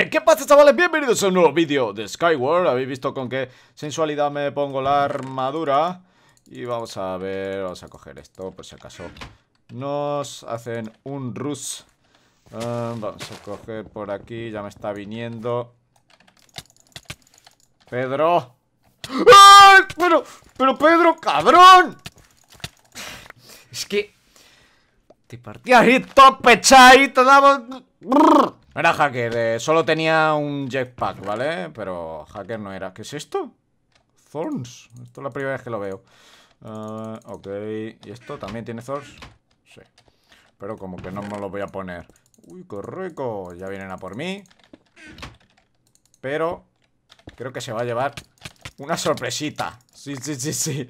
Eh, ¿Qué pasa chavales? Bienvenidos a un nuevo vídeo de Skyward Habéis visto con qué sensualidad me pongo la armadura Y vamos a ver, vamos a coger esto por si acaso Nos hacen un rush ah, Vamos a coger por aquí, ya me está viniendo Pedro ¡Ay! Pero, pero Pedro, cabrón Es que... Te partí ahí, tope, te damos... No era hacker, eh, solo tenía un jetpack, ¿vale? Pero hacker no era. ¿Qué es esto? Thorns. Esto es la primera vez que lo veo. Ah, ok, ¿y esto también tiene Thorns? Sí. Pero como que no me lo voy a poner. Uy, qué rico. Ya vienen a por mí. Pero creo que se va a llevar una sorpresita. Sí, sí, sí, sí.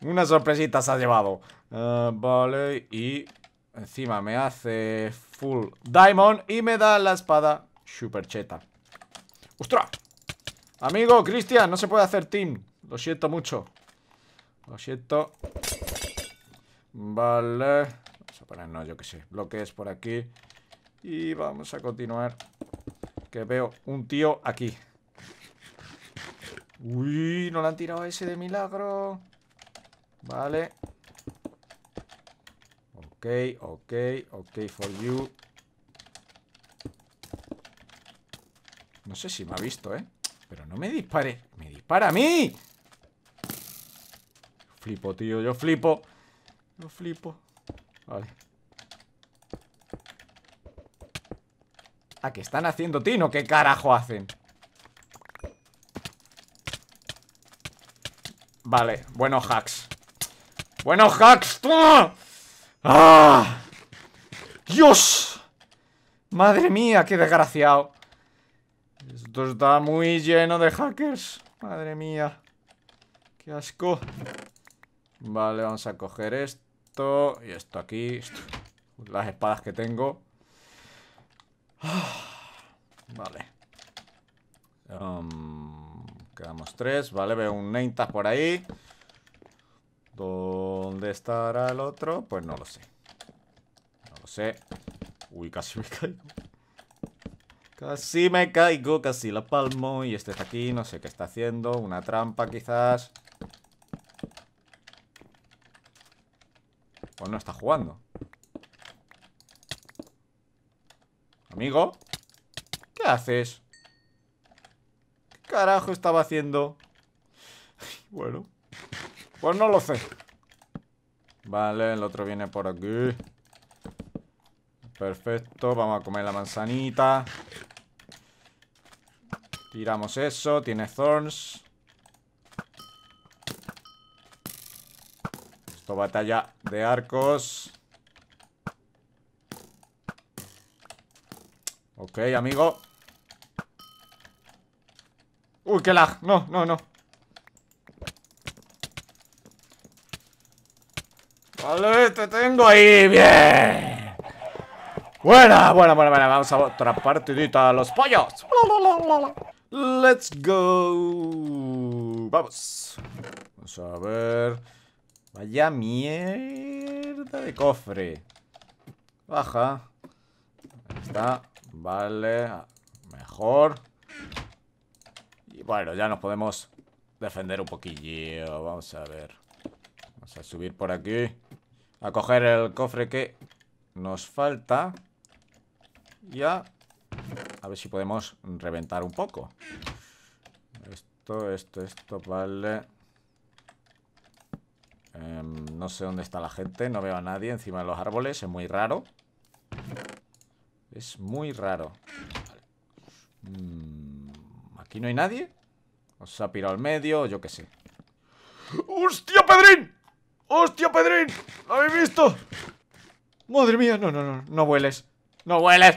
Una sorpresita se ha llevado. Ah, vale, y encima me hace Full Diamond. Y me da la espada cheta ¡Ostras! Amigo, Cristian, no se puede hacer team. Lo siento mucho. Lo siento. Vale. Vamos a poner, no, yo qué sé. Bloques por aquí. Y vamos a continuar. Que veo un tío aquí. Uy, no le han tirado a ese de milagro. Vale. Ok, ok, ok, for you. No sé si me ha visto, ¿eh? Pero no me dispare. ¡Me dispara a mí! Flipo, tío. Yo flipo. Yo flipo. Vale. ¿A qué están haciendo tino? ¿Qué carajo hacen? Vale, bueno hacks. bueno hacks! ¡Ah! ¡Dios! Madre mía, qué desgraciado. Esto está muy lleno de hackers. Madre mía. Qué asco. Vale, vamos a coger esto. Y esto aquí. Las espadas que tengo. Vale. Um, quedamos tres. Vale, veo un Neintas por ahí. ¿Dónde estará el otro? Pues no lo sé. No lo sé. Uy, casi me caí Casi me caigo, casi la palmo. Y este está aquí, no sé qué está haciendo. Una trampa quizás. Pues no está jugando. Amigo. ¿Qué haces? ¿Qué carajo estaba haciendo? bueno. Pues no lo sé. Vale, el otro viene por aquí. Perfecto, vamos a comer la manzanita. Tiramos eso, tiene thorns Esto batalla de arcos Ok, amigo Uy, qué lag, no, no, no Vale, te tengo ahí, bien Buena, buena, buena, buena Vamos a otra partidita a los pollos Let's go. Vamos. Vamos a ver. Vaya mierda de cofre. Baja. Ahí está. Vale. Mejor. Y bueno, ya nos podemos defender un poquillo. Vamos a ver. Vamos a subir por aquí. A coger el cofre que nos falta. Ya. A ver si podemos reventar un poco. Esto, esto, esto, vale. Em, no sé dónde está la gente. No veo a nadie encima de los árboles. Es muy raro. Es muy raro. Mm, Aquí no hay nadie. Os ha pirado al medio, yo qué sé. ¡Hostia, Pedrín! ¡Hostia, Pedrín! ¿Lo habéis visto? Madre mía, no, no, no, no vueles. ¡No vueles!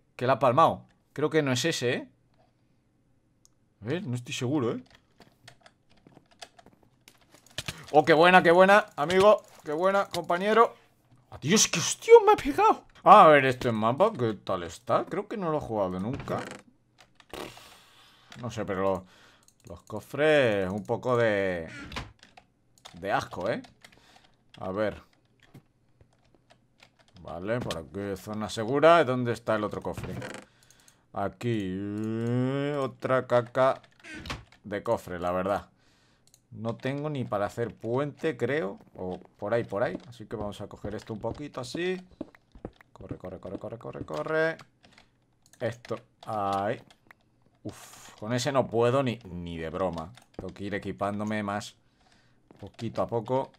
Que la ha palmado Creo que no es ese, ¿eh? A ver, no estoy seguro, ¿eh? Oh, qué buena, qué buena, amigo Qué buena, compañero ¡Adiós, qué hostia me ha pegado ah, A ver, esto este mapa, ¿qué tal está? Creo que no lo he jugado nunca No sé, pero los cofres Un poco de... De asco, ¿eh? A ver Vale, por aquí zona segura. ¿Dónde está el otro cofre? Aquí. Eh, otra caca de cofre, la verdad. No tengo ni para hacer puente, creo. O por ahí, por ahí. Así que vamos a coger esto un poquito así. Corre, corre, corre, corre, corre, corre. Esto. Ahí. Uf, con ese no puedo ni, ni de broma. Tengo que ir equipándome más. Poquito a poco.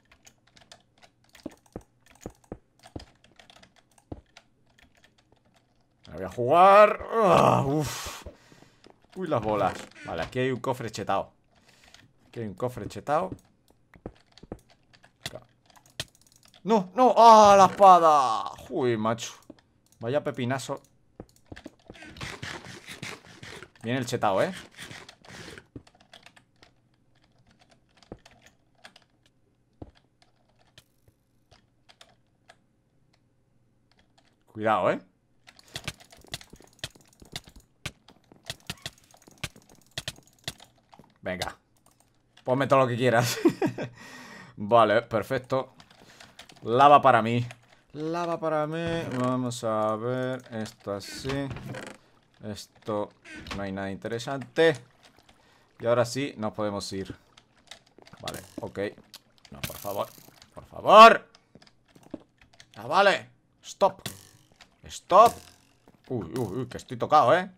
a jugar ah, uff Uy, las bolas Vale, aquí hay un cofre chetado Aquí hay un cofre chetado No, no, ah, la espada Uy, macho Vaya pepinazo Viene el chetado, eh Cuidado, eh Venga. Ponme todo lo que quieras. vale, perfecto. Lava para mí. Lava para mí. Vamos a ver. Esto así. Esto no hay nada interesante. Y ahora sí, nos podemos ir. Vale, ok. No, por favor. Por favor. Ah, vale. Stop. Stop. Uy, uy, uy, que estoy tocado, ¿eh?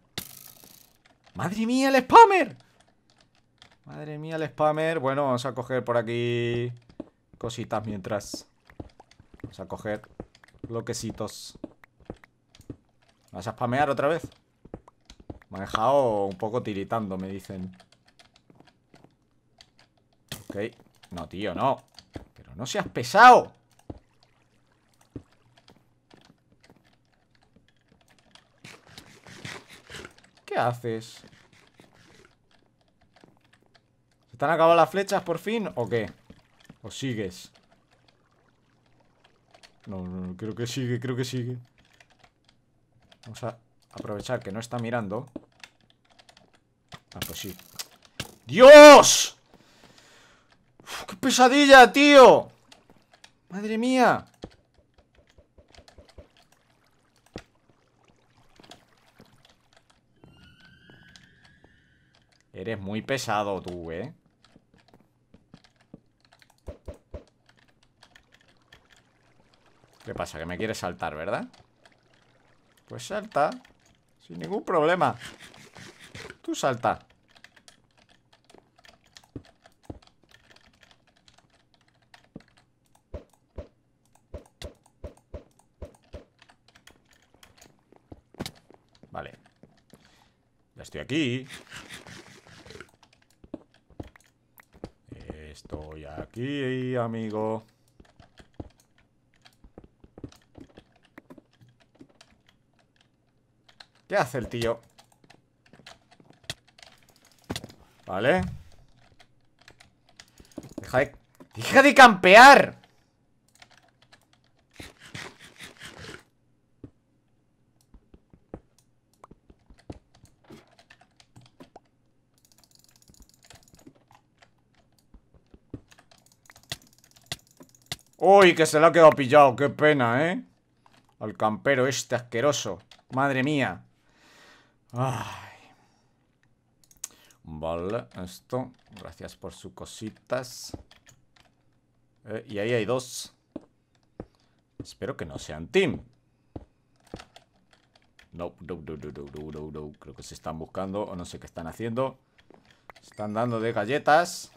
¡Madre mía, el spammer! Madre mía, el spammer. Bueno, vamos a coger por aquí cositas mientras. Vamos a coger bloquecitos. ¿Vas a spamear otra vez? Me ha dejado un poco tiritando, me dicen. Ok. No, tío, no. Pero no seas pesado. ¿Qué haces? están acabando las flechas por fin o qué? ¿O sigues? No, no, no, creo que sigue, creo que sigue Vamos a aprovechar que no está mirando Ah, pues sí ¡Dios! ¡Qué pesadilla, tío! ¡Madre mía! Eres muy pesado tú, ¿eh? ¿Qué pasa? Que me quieres saltar, ¿verdad? Pues salta Sin ningún problema Tú salta Vale Ya estoy aquí Estoy aquí, amigo ¿Qué hace el tío? Vale Deja de... ¡Deja de campear! Uy, que se le ha quedado pillado, qué pena, ¿eh? Al campero este asqueroso Madre mía Ay. Vale, esto. Gracias por sus cositas. Eh, y ahí hay dos. Espero que no sean team. No, Creo que se están buscando o no sé qué están haciendo. están dando de galletas.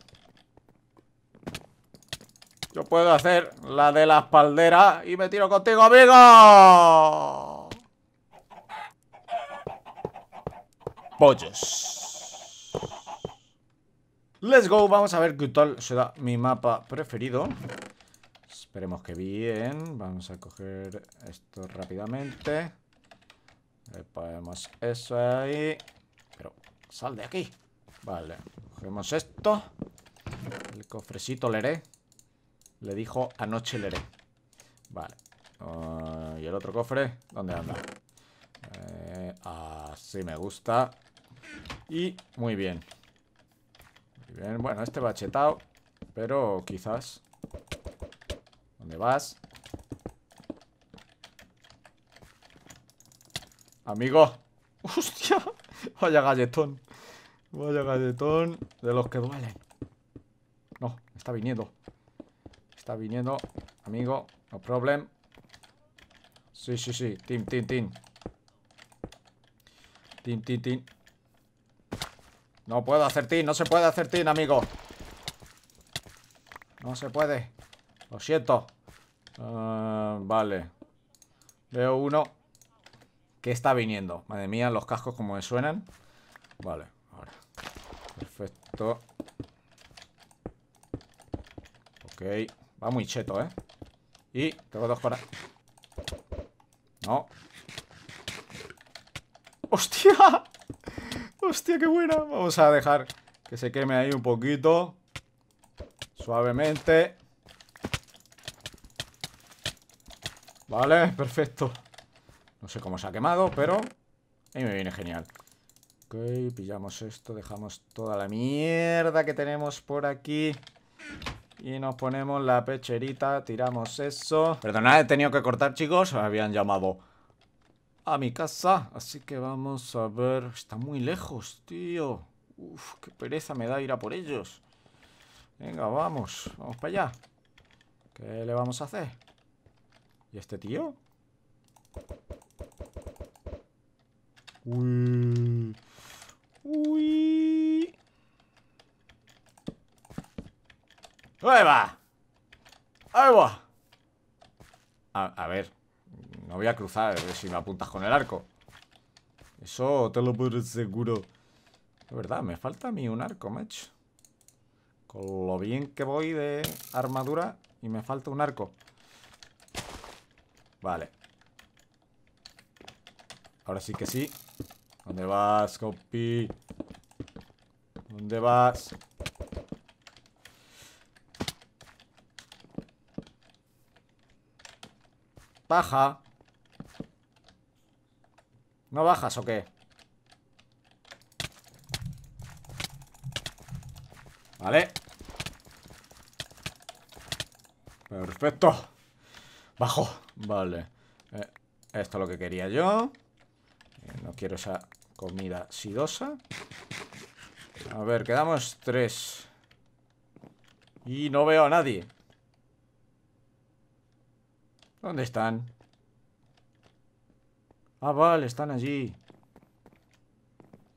Yo puedo hacer la de la espaldera y me tiro contigo, amigo. pollos. Let's go, vamos a ver qué tal será mi mapa preferido. Esperemos que bien. Vamos a coger esto rápidamente. Le ponemos eso ahí. Pero sal de aquí. Vale, cogemos esto. El cofrecito leeré Le dijo anoche leeré Vale. Oh, ¿Y el otro cofre? ¿Dónde anda? Eh, así me gusta. Y muy bien. Muy bien. Bueno, este va chetado. Pero quizás... ¿Dónde vas? Amigo. ¡Hostia! Vaya galletón. Vaya galletón de los que duelen. No, está viniendo. Está viniendo, amigo. No problem. Sí, sí, sí. Tim, tin, tin. Tim, tin, tin. No puedo hacer no se puede hacer amigo No se puede Lo siento ah, Vale Veo uno Que está viniendo Madre mía, los cascos como me suenan Vale, ahora Perfecto Ok Va muy cheto, ¿eh? Y tengo dos para... No ¡Hostia! Hostia, qué buena. Vamos a dejar que se queme ahí un poquito. Suavemente. Vale, perfecto. No sé cómo se ha quemado, pero... Ahí me viene genial. Ok, pillamos esto, dejamos toda la mierda que tenemos por aquí. Y nos ponemos la pecherita, tiramos eso. Perdona, he tenido que cortar, chicos. habían llamado a mi casa. Así que vamos a ver. Está muy lejos, tío. Uf, qué pereza me da ir a por ellos. Venga, vamos. Vamos para allá. ¿Qué le vamos a hacer? ¿Y este tío? Uy. Uy. ¡Ahí va! a ver, no voy a cruzar eh, si me apuntas con el arco. Eso te lo puedo seguro. De verdad, me falta a mí un arco, macho. Con lo bien que voy de armadura y me falta un arco. Vale. Ahora sí que sí. ¿Dónde vas, copy? ¿Dónde vas? Paja. ¿No bajas o qué? Vale Perfecto Bajo, vale eh, Esto es lo que quería yo eh, No quiero esa comida sidosa A ver, quedamos tres Y no veo a nadie ¿Dónde están? Ah, vale, están allí.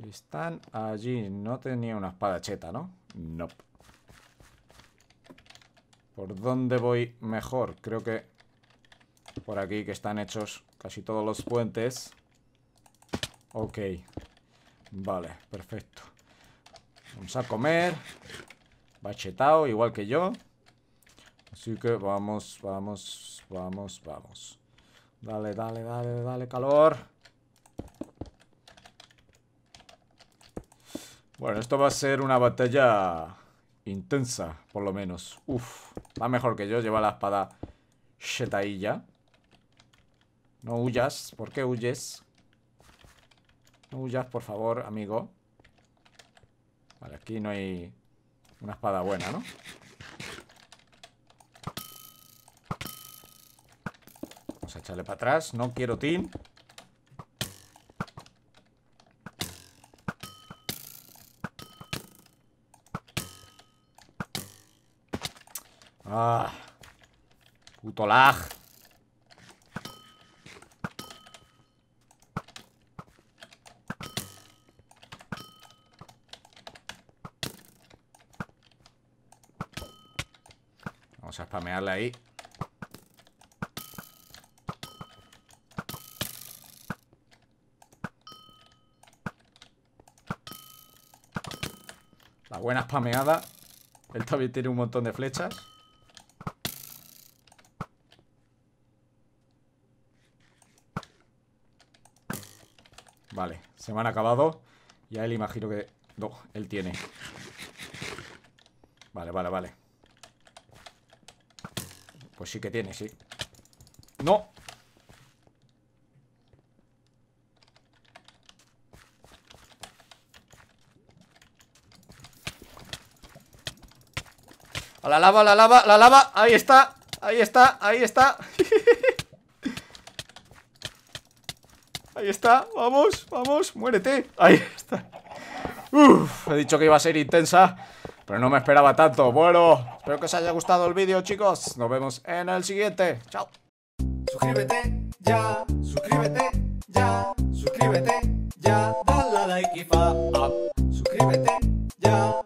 Están allí. No tenía una espada cheta, ¿no? No. ¿Por dónde voy mejor? Creo que por aquí que están hechos casi todos los puentes. Ok. Vale, perfecto. Vamos a comer. Bachetao, igual que yo. Así que vamos, vamos, vamos, vamos. Dale, dale, dale, dale, calor. Bueno, esto va a ser una batalla intensa, por lo menos. Uf, va mejor que yo, lleva la espada Shetailla. No huyas, ¿por qué huyes? No huyas, por favor, amigo. Vale, aquí no hay una espada buena, ¿no? a echarle para atrás. No quiero tin. Ah, puto lag. Vamos a spamearle ahí. buena spameada. Él también tiene un montón de flechas. Vale, se me han acabado. Ya él imagino que... No, él tiene. Vale, vale, vale. Pues sí que tiene, sí. ¡No! A la lava, la lava, a la lava Ahí está, ahí está, ahí está Ahí está, vamos, vamos, muérete Ahí está Uf, he dicho que iba a ser intensa Pero no me esperaba tanto Bueno, espero que os haya gustado el vídeo, chicos Nos vemos en el siguiente, chao Suscríbete ya, suscríbete ya Suscríbete ya, Suscríbete ya